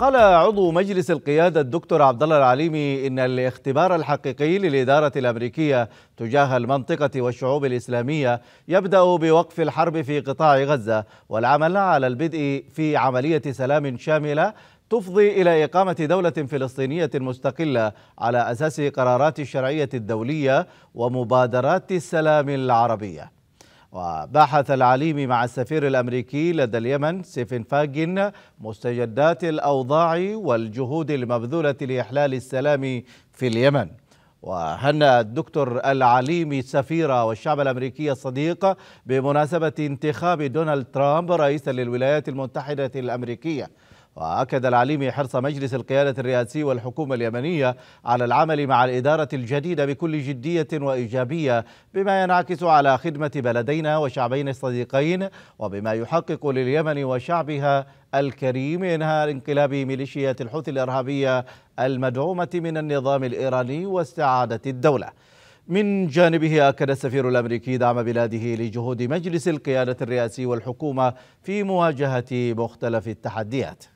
قال عضو مجلس القيادة الدكتور عبد الله العليمي إن الاختبار الحقيقي للإدارة الأمريكية تجاه المنطقة والشعوب الإسلامية يبدأ بوقف الحرب في قطاع غزة والعمل على البدء في عملية سلام شاملة تفضي إلى إقامة دولة فلسطينية مستقلة على أساس قرارات الشرعية الدولية ومبادرات السلام العربية وبحث العليمي مع السفير الأمريكي لدى اليمن سيفن فاجن مستجدات الأوضاع والجهود المبذولة لإحلال السلام في اليمن وهنأ الدكتور العليمي السفيرة والشعب الأمريكي الصديق بمناسبة انتخاب دونالد ترامب رئيسا للولايات المتحدة الأمريكية وأكد العليمي حرص مجلس القيادة الرئاسي والحكومة اليمنية على العمل مع الإدارة الجديدة بكل جدية وإيجابية بما ينعكس على خدمة بلدينا وشعبين الصديقين وبما يحقق لليمن وشعبها الكريم إنهاء انقلاب ميليشيات الحوثي الإرهابية المدعومة من النظام الإيراني واستعادة الدولة من جانبه أكد السفير الأمريكي دعم بلاده لجهود مجلس القيادة الرئاسي والحكومة في مواجهة مختلف التحديات